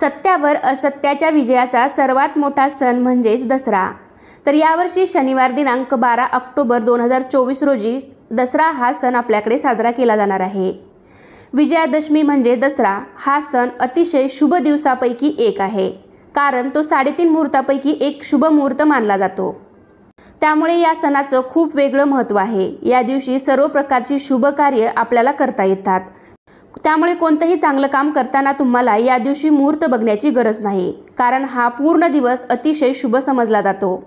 सत्यावर असत्याच्या विजयाचा सर्वात मोठा सण म्हणजेच दसरा तर यावर्षी शनिवार दिनांक बारा ऑक्टोबर दोन हजार चोवीस रोजी दसरा हा सण आपल्याकडे साजरा केला जाणार आहे विजयादशमी म्हणजे दसरा हा सण अतिशय शुभ दिवसापैकी एक आहे कारण तो साडेतीन मुहूर्तापैकी एक शुभ मुहूर्त मानला जातो त्यामुळे या सणाचं खूप वेगळं महत्त्व आहे या दिवशी सर्व प्रकारची शुभ कार्य आपल्याला करता येतात त्यामुळे कोणतंही चांगलं काम करताना तुम्हाला या दिवशी मुहूर्त बघण्याची गरज नाही कारण हा पूर्ण दिवस अतिशय शुभ समजला जातो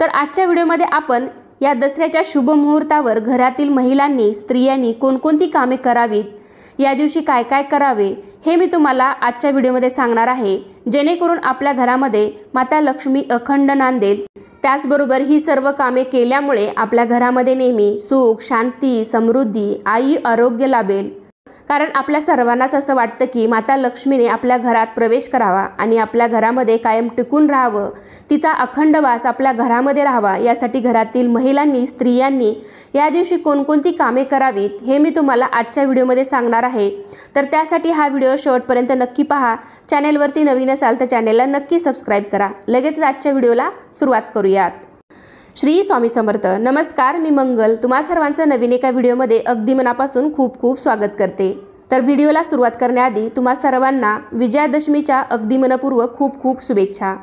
तर आजच्या व्हिडिओमध्ये आपण या दसऱ्याच्या शुभ मुहूर्तावर घरातील महिलांनी स्त्रियांनी कोणकोणती कामे करावीत या दिवशी काय काय करावे हे मी तुम्हाला आजच्या व्हिडिओमध्ये सांगणार आहे जेणेकरून आपल्या घरामध्ये माता लक्ष्मी अखंड नांदेल त्याचबरोबर ही सर्व कामे केल्यामुळे आपल्या घरामध्ये नेहमी सुख शांती समृद्धी आई आरोग्य लाभेल कारण आपल्या सर्वांनाच असं वाटतं की माता लक्ष्मीने आपल्या घरात प्रवेश करावा आणि आपल्या घरामध्ये कायम टिकून राहावं तिचा अखंड वास आपल्या घरामध्ये राहावा यासाठी घरातील महिलांनी स्त्रियांनी या दिवशी कोणकोणती कामे करावीत हे मी तुम्हाला आजच्या व्हिडिओमध्ये सांगणार आहे तर त्यासाठी हा व्हिडिओ शेवटपर्यंत नक्की पहा चॅनेलवरती नवीन असाल तर चॅनेलला नक्की सबस्क्राईब करा लगेच आजच्या व्हिडिओला सुरुवात करूयात श्री स्वामी समर्थ नमस्कार मी मंगल तुम्हा सर्वांचं नवीन एका व्हिडिओमध्ये अगदी मनापासून खूप खूप स्वागत करते तर व्हिडिओला सुरुवात करण्याआधी तुम्हा सर्वांना विजयादशमीच्या अगदी मनपूर्वक खूप खूप शुभेच्छा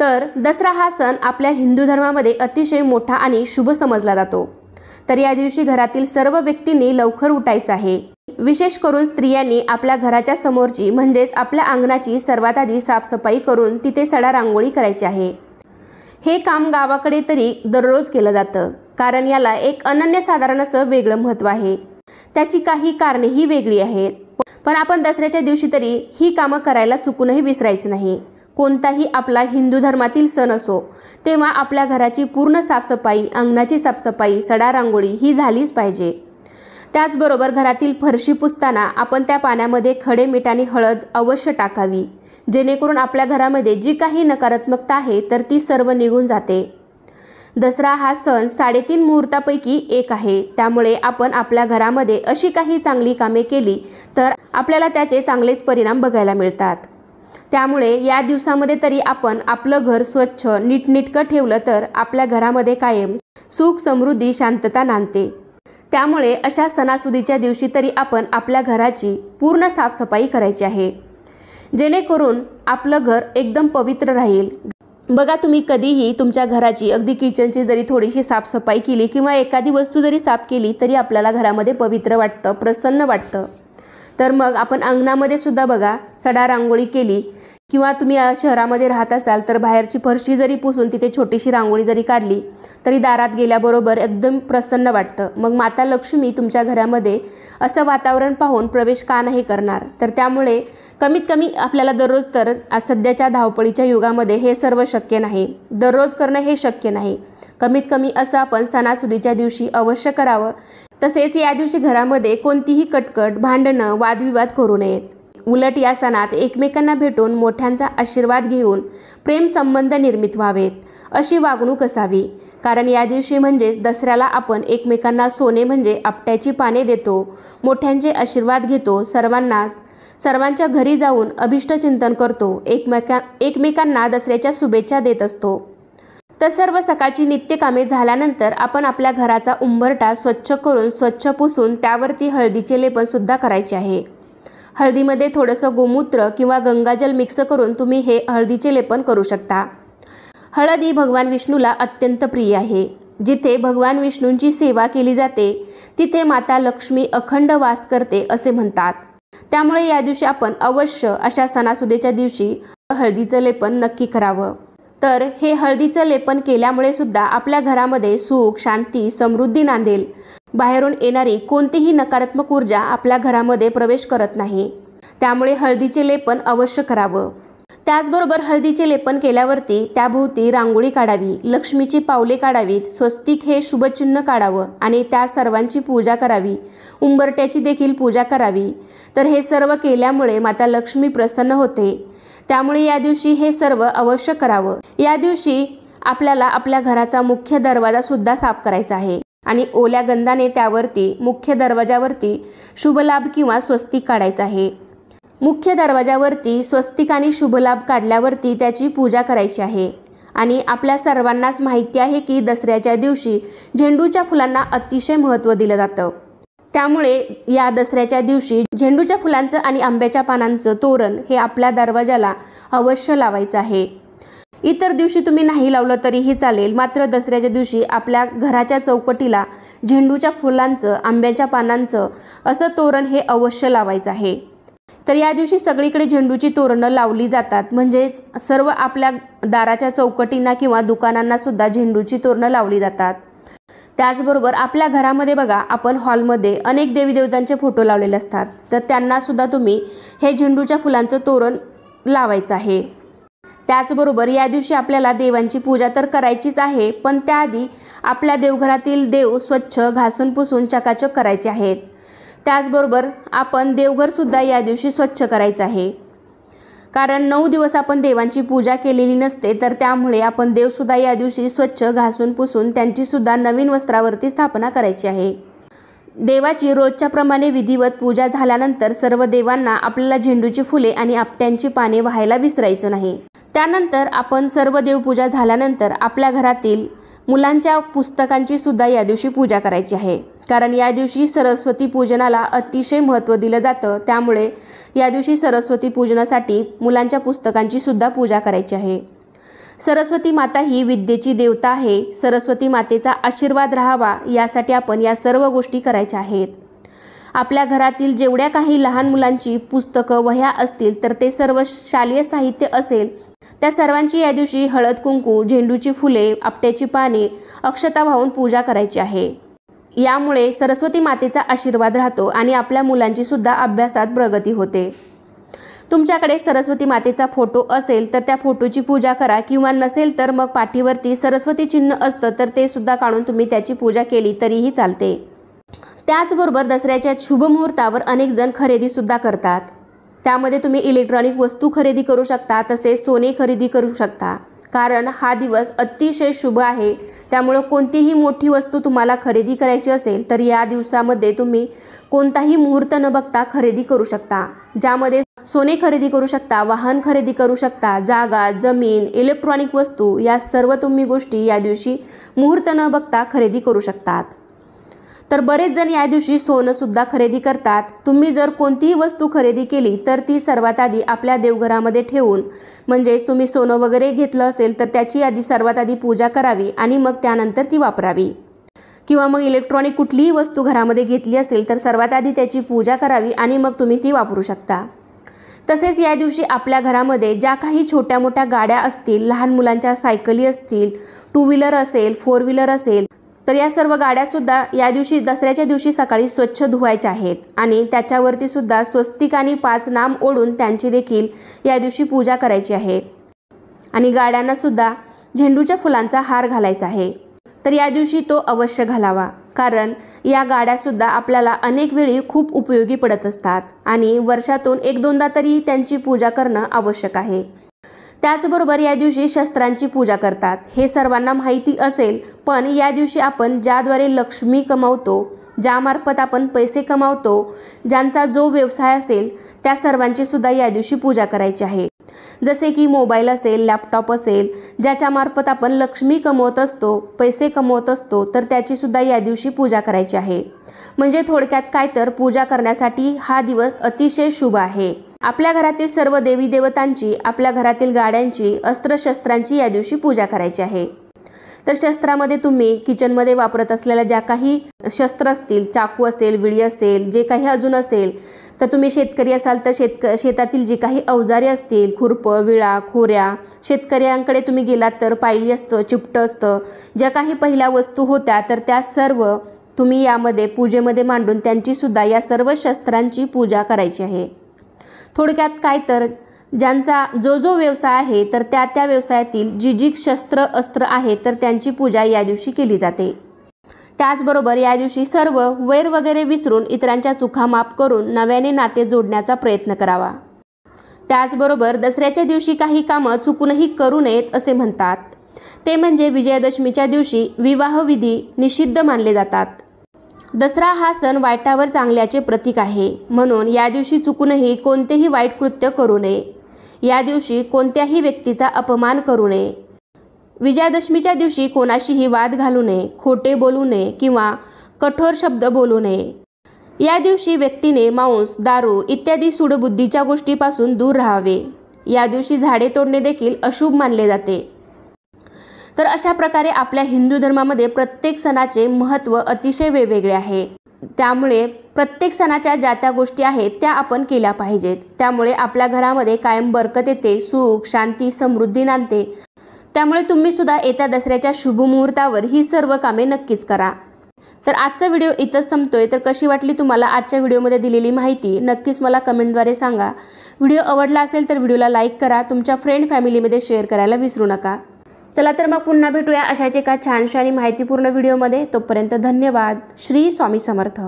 तर दसरा हा सण आपल्या हिंदू धर्मामध्ये अतिशय मोठा आणि शुभ समजला जातो तर या दिवशी घरातील सर्व व्यक्तींनी लवकर उठायचं आहे विशेष करून स्त्रियांनी आपल्या घराच्या समोरची म्हणजेच आपल्या अंगणाची सर्वात आधी साफसफाई करून तिथे सडा रांगोळी करायची आहे हे काम गावाकडे तरी दररोज केलं जातं कारण याला एक अनन्यसाधारण असं वेगळं महत्त्व आहे त्याची काही कारणेही वेगळी आहेत पण आपण दसऱ्याच्या दिवशी तरी ही कामं करायला चुकूनही विसरायचं नाही कोणताही आपला हिंदू धर्मातील सण असो तेव्हा आपल्या घराची पूर्ण साफसफाई अंगणाची साफसफाई सडा रांगोळी ही झालीच पाहिजे त्याचबरोबर घरातील फरशी पुसताना आपण त्या पाण्यामध्ये खडे मिठाने हळद अवश्य टाकावी जेणेकरून आपल्या घरामध्ये जी काही नकारात्मकता आहे तर ती सर्व निघून जाते दसरा हा सण साडेतीन मुहूर्तापैकी एक आहे त्यामुळे आपण आपल्या घरामध्ये अशी काही चांगली कामे केली तर आपल्याला त्याचे चांगलेच परिणाम बघायला मिळतात त्यामुळे या दिवसामध्ये तरी आपण आपलं घर स्वच्छ नीटनिटकं ठेवलं तर आपल्या घरामध्ये कायम सुख समृद्धी शांतता नांदते त्यामुळे अशा सणासुदीच्या दिवशी तरी आपण आपल्या घराची पूर्ण साफसफाई करायची आहे जेणेकरून आपलं घर एकदम पवित्र राहील बघा तुम्ही कधीही तुमच्या घराची अगदी किचनची जरी थोडीशी साफसफाई केली किंवा एखादी वस्तू जरी साफ केली तरी आपल्याला घरामध्ये पवित्र वाटतं प्रसन्न वाटतं तर मग आपण अंगणामध्ये सुद्धा बघा सडा रांगोळी केली किंवा तुम्ही शहरामध्ये राहत असाल तर बाहेरची फरशी जरी पुसून तिथे छोटीशी रांगोळी जरी काढली तरी दारात गेल्याबरोबर एकदम प्रसन्न वाटतं मग माता लक्ष्मी तुमच्या घरामध्ये असं वातावरण पाहून प्रवेश का नाही करणार तर त्यामुळे कमीत कमी आपल्याला दररोज तर सध्याच्या धावपळीच्या युगामध्ये हे सर्व शक्य नाही दररोज करणं हे शक्य नाही कमीत कमी असं आपण सणासुदीच्या दिवशी अवश्य करावं तसेच या दिवशी घरामध्ये कोणतीही कटकट भांडणं वादविवाद करू नयेत उलट या सणात एकमेकांना भेटून मोठ्यांचा आशीर्वाद घेऊन प्रेमसंबंध निर्मित व्हावेत अशी वागणूक असावी कारण या दिवशी म्हणजेच दसऱ्याला आपण एकमेकांना सोने म्हणजे आपट्याची पाने देतो मोठ्यांचे आशीर्वाद घेतो सर्वांना सर्वांच्या घरी जाऊन अभिष्टचिंतन करतो एकमेका एकमेकांना दसऱ्याच्या शुभेच्छा देत असतो तर सर्व सकाळची नित्यकामे झाल्यानंतर आपण आपल्या घराचा उंबरटा स्वच्छ करून स्वच्छ पुसून त्यावरती हळदीचे लेपनसुद्धा करायचे आहे हळदीमध्ये थोडंसं गोमूत्र किंवा गंगाजल मिक्स करून तुम्ही हे हळदीचे लेपन करू शकता हळदी ही भगवान विष्णूला अत्यंत प्रिय आहे जिथे भगवान विष्णूंची सेवा केली जाते तिथे माता लक्ष्मी अखंड वास करते असे म्हणतात त्यामुळे या दिवशी आपण अवश्य अशा सणासुदेच्या दिवशी हळदीचं लेपन नक्की करावं तर हे हळदीचं लेपन केल्यामुळे सुद्धा आपल्या घरामध्ये सुख शांती समृद्धी नांदेल बाहेरून येणारी कोणतीही नकारात्मक ऊर्जा आपल्या घरामध्ये प्रवेश करत नाही त्यामुळे हळदीचे लेपन अवश्य करावं त्याचबरोबर हळदीचे लेपन केल्यावरती त्याभोवती रांगोळी काढावी लक्ष्मीची पावले काढावीत स्वस्तिक हे शुभचिन्ह काढावं आणि त्या सर्वांची पूजा करावी उंबरट्याची देखील पूजा करावी तर हे सर्व केल्यामुळे माता लक्ष्मी प्रसन्न होते त्यामुळे या दिवशी हे सर्व अवश्य करावं या दिवशी आपल्याला आपल्या घराचा मुख्य दरवाजासुद्धा साफ करायचा आहे आणि ओल्या गंधाने त्यावरती मुख्य दरवाजावरती शुभलाभ किंवा स्वस्तिक काढायचं आहे मुख्य दरवाजावरती स्वस्तिक आणि शुभलाभ काढल्यावरती त्याची पूजा करायची आहे आणि आपल्या सर्वांनाच माहिती आहे की दसऱ्याच्या दिवशी झेंडूच्या फुलांना अतिशय महत्त्व दिलं जातं त्यामुळे या दसऱ्याच्या दिवशी झेंडूच्या फुलांचं आणि आंब्याच्या पानांचं तोरण हे आपल्या दरवाजाला अवश्य लावायचं आहे इतर दिवशी तुम्ही नाही लावलं तरीही चालेल मात्र दसऱ्याच्या दिवशी आपल्या घराच्या चौकटीला झेंडूच्या फुलांचं आंब्याच्या पानांचं असं तोरण हे अवश्य लावायचं आहे तर या दिवशी सगळीकडे झेंडूची तोरणं लावली जातात म्हणजेच सर्व आपल्या दाराच्या चौकटींना किंवा दुकानांना सुद्धा झेंडूची तोरणं लावली जातात त्याचबरोबर आपल्या घरामध्ये बघा आपण हॉलमध्ये अनेक देवी देवतांचे फोटो लावलेले असतात तर त्यांनासुद्धा तुम्ही हे झेंडूच्या फुलांचं तोरण लावायचं आहे त्याचबरोबर या दिवशी आपल्याला देवांची पूजा तर करायचीच आहे पण त्याआधी आपल्या देवघरातील देव स्वच्छ घासून पुसून चकाचक करायचे आहेत त्याचबरोबर आपण देवघरसुद्धा या दिवशी स्वच्छ करायचं आहे कारण नऊ दिवस आपण देवांची पूजा केलेली नसते तर त्यामुळे आपण देवसुद्धा या दिवशी स्वच्छ घासून पुसून त्यांचीसुद्धा नवीन वस्त्रावरती स्थापना करायची आहे देवाची रोजच्याप्रमाणे विधिवत पूजा झाल्यानंतर सर्व देवांना आपल्याला झेंडूची फुले आणि आपट्यांची पाने व्हायला विसरायचं नाही त्यानंतर आपण सर्व देवपूजा झाल्यानंतर आपल्या घरातील मुलांच्या पुस्तकांची सुद्धा या दिवशी पूजा करायची आहे कारण या दिवशी सरस्वती पूजनाला अतिशय महत्त्व दिलं जातं त्यामुळे या दिवशी सरस्वती पूजनासाठी मुलांच्या पुस्तकांची सुद्धा पूजा करायची आहे सरस्वती माता ही विद्येची देवता आहे सरस्वती मातेचा आशीर्वाद राहावा यासाठी आपण या सर्व गोष्टी करायच्या आहेत आपल्या घरातील जेवढ्या काही लहान मुलांची पुस्तकं वह्या असतील तर ते सर्व शालेय साहित्य असेल त्या सर्वांची या दिवशी हळद कुंकू झेंडूची फुले आपट्याची पाने अक्षता वाहून पूजा करायची आहे यामुळे सरस्वती मातेचा आशीर्वाद राहतो आणि आपल्या मुलांची सुद्धा अभ्यासात प्रगती होते तुमच्याकडे सरस्वती मातेचा फोटो असेल तर त्या फोटोची पूजा करा किंवा नसेल तर मग पाठीवरती सरस्वती चिन्ह असतं तर ते सुद्धा काढून तुम्ही त्याची पूजा केली तरीही चालते त्याचबरोबर दसऱ्याच्या शुभ मुहूर्तावर अनेक जण सुद्धा करतात त्यामध्ये तुम्ही इलेक्ट्रॉनिक वस्तू खरेदी करू शकता तसेच सोने खरेदी करू शकता कारण हा दिवस अतिशय शुभ आहे त्यामुळं कोणतीही मोठी वस्तू तुम्हाला खरेदी करायची असेल तर या दिवसामध्ये तुम्ही कोणताही मुहूर्त न बघता खरेदी करू शकता ज्यामध्ये सोने खरेदी करू शकता वाहन खरेदी करू शकता जागा जमीन इलेक्ट्रॉनिक वस्तू या सर्व तुम्ही गोष्टी या दिवशी मुहूर्त न बघता खरेदी करू शकतात तर बरेच जण या दिवशी सोनंसुद्धा खरेदी करतात तुम्ही जर कोणतीही वस्तू खरेदी केली तर ती सर्वात आधी आपल्या देवघरामध्ये ठेवून म्हणजेच तुम्ही सोनं वगैरे घेतलं असेल तर त्याची आधी सर्वात आधी पूजा करावी आणि मग त्यानंतर ती वापरावी किंवा मग इलेक्ट्रॉनिक कुठलीही वस्तू घरामध्ये घेतली असेल तर सर्वात आधी त्याची पूजा करावी आणि मग तुम्ही ती वापरू शकता तसेच या दिवशी आपल्या घरामध्ये ज्या काही छोट्या मोठ्या गाड्या असतील लहान मुलांच्या सायकली असतील टू व्हीलर असेल फोर व्हीलर असेल तर या सर्व गाड्यासुद्धा या दिवशी दसऱ्याच्या दिवशी सकाळी स्वच्छ धुवायच्या आहेत आणि त्याच्यावरती सुद्धा स्वस्तिक आणि पाच नाम ओढून त्यांची देखील या दिवशी पूजा करायची आहे आणि गाड्यांना सुद्धा झेंडूच्या फुलांचा हार घालायचा आहे तर या दिवशी तो अवश्य घालावा कारण या गाड्यासुद्धा आपल्याला अनेक वेळी खूप उपयोगी पडत असतात आणि वर्षातून एक दोनदा तरी त्यांची पूजा करणं आवश्यक आहे त्याचबरोबर या दिवशी शस्त्रांची पूजा करतात हे सर्वांना माहिती असेल पण या दिवशी आपण ज्याद्वारे लक्ष्मी कमावतो ज्यामार्फत आपण पैसे कमावतो ज्यांचा जो व्यवसाय असेल त्या सर्वांची सुद्धा या दिवशी पूजा करायची आहे जसे की मोबाईल असेल लॅपटॉप असेल ज्याच्यामार्फत आपण लक्ष्मी कमवत असतो पैसे कमवत असतो तर त्याची सुद्धा या दिवशी पूजा करायची आहे म्हणजे थोडक्यात काय तर पूजा करण्यासाठी हा दिवस अतिशय शुभ आहे आपल्या घरातील सर्व देवी देवतांची आपल्या घरातील गाड्यांची अस्त्रशस्त्रांची या दिवशी पूजा करायची आहे तर शस्त्रामध्ये तुम्ही किचनमध्ये वापरत असलेल्या ज्या काही शस्त्र असतील चाकू असेल विळी असेल जे काही अजून असेल तर तुम्ही शेतकरी असाल तर शेतक शेतातील जी काही अवजारे असतील खुरपं विळा खोऱ्या शेतकऱ्यांकडे तुम्ही गेलात तर पायली असतं चिपटं असतं ज्या काही पहिल्या वस्तू होत्या तर त्या सर्व तुम्ही यामध्ये पूजेमध्ये मांडून त्यांचीसुद्धा या सर्व शस्त्रांची पूजा करायची आहे थोडक्यात काय तर ज्यांचा जो जो व्यवसाय आहे तर त्या त्या व्यवसायातील जी जी शस्त्र अस्त्र आहे तर त्यांची पूजा या दिवशी केली जाते त्याचबरोबर या दिवशी सर्व वैर वगैरे विसरून इतरांच्या चुका माफ करून नव्याने नाते जोडण्याचा प्रयत्न करावा त्याचबरोबर दसऱ्याच्या दिवशी काही कामं चुकूनही करू नयेत असे म्हणतात ते म्हणजे विजयादशमीच्या दिवशी विवाहविधी निषिद्ध मानले जातात दसरा हा सण वाईटावर चांगल्याचे प्रतीक आहे म्हणून या दिवशी चुकूनही कोणतेही वाईट कृत्य करू नये या दिवशी कोणत्याही व्यक्तीचा अपमान करू नये विजयादशमीच्या दिवशी कोणाशीही वाद घालू नये खोटे बोलू नये किंवा कठोर शब्द बोलू नये या दिवशी व्यक्तीने मांस दारू इत्यादी सुडबुद्धीच्या गोष्टीपासून दूर राहावे या दिवशी झाडे तोडणे देखील अशुभ मानले जाते तर अशा प्रकारे आपल्या हिंदू धर्मामध्ये प्रत्येक सणाचे महत्त्व अतिशय वेगवेगळे आहे त्यामुळे प्रत्येक सणाच्या ज्या त्या गोष्टी आहेत त्या आपण केल्या पाहिजेत त्यामुळे आपल्या घरामध्ये कायम बरकत येते सुख शांती समृद्धी नांदते त्यामुळे तुम्ही सुद्धा येत्या दसऱ्याच्या शुभमुहूर्तावर ही सर्व कामे नक्कीच करा तर आजचा व्हिडिओ इथंच संपतोय तर कशी वाटली तुम्हाला आजच्या व्हिडिओमध्ये दिलेली माहिती नक्कीच मला कमेंटद्वारे सांगा व्हिडिओ आवडला असेल तर व्हिडिओला लाईक करा तुमच्या फ्रेंड फॅमिलीमध्ये शेअर करायला विसरू नका चला तर मग पुन्हा भेटूया अशाच एका छानशा आणि माहितीपूर्ण व्हिडिओमध्ये तोपर्यंत धन्यवाद श्री स्वामी समर्थ